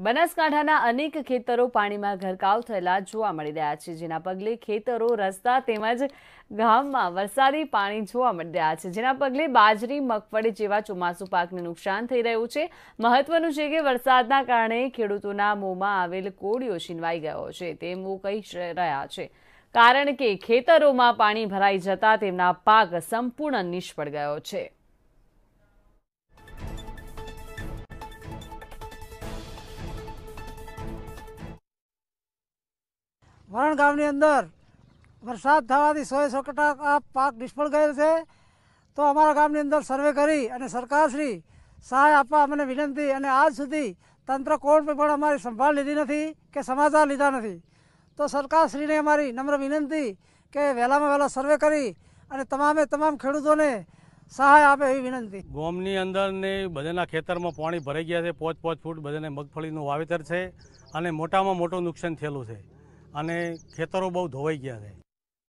બનાસકાંઠાના અનેક ખેતરો પાણીમાં ગરકાવ થયેલા જોવા મળી રહ્યા છે જેના પગલે ખેતરો રસ્તા તેમજ ગામમાં વરસાદી પાણી જોવા મળી રહ્યા છે જેના પગલે બાજરી મગફળી જેવા ચોમાસુ પાકને નુકસાન થઈ રહ્યું છે મહત્વનું છે કે વરસાદના કારણે ખેડૂતોના મોંમાં આવેલ કોળીઓ છીનવાઈ ગયો છે તેવું કહી રહ્યા છે કારણ કે ખેતરોમાં પાણી ભરાઈ જતા તેમના પાક સંપૂર્ણ નિષ્ફળ ગયો છે વરણ ગામની અંદર વરસાદ થવાથી સોએ સો ટકા આ પાક નિષ્ફળ ગયેલ છે તો અમારા ગામની અંદર સર્વે કરી અને સરકારશ્રી સહાય આપવા અમને વિનંતી અને આજ સુધી તંત્ર કોર્ટ પણ અમારી સંભાળ લીધી નથી કે સમાચાર લીધા નથી તો સરકારશ્રીને અમારી નમ્ર વિનંતી કે વહેલામાં વહેલા સર્વે કરી અને તમામે તમામ ખેડૂતોને સહાય આપે એવી વિનંતી ગોમની અંદર ને બધાના ખેતરમાં પાણી ભરાઈ ગયા છે પોચ પોચ ફૂટ બધાને મગફળીનું વાવેતર છે અને મોટામાં મોટું નુકસાન થયેલું છે અને ખેતરો બહુ ધોવાઈ ગયા છે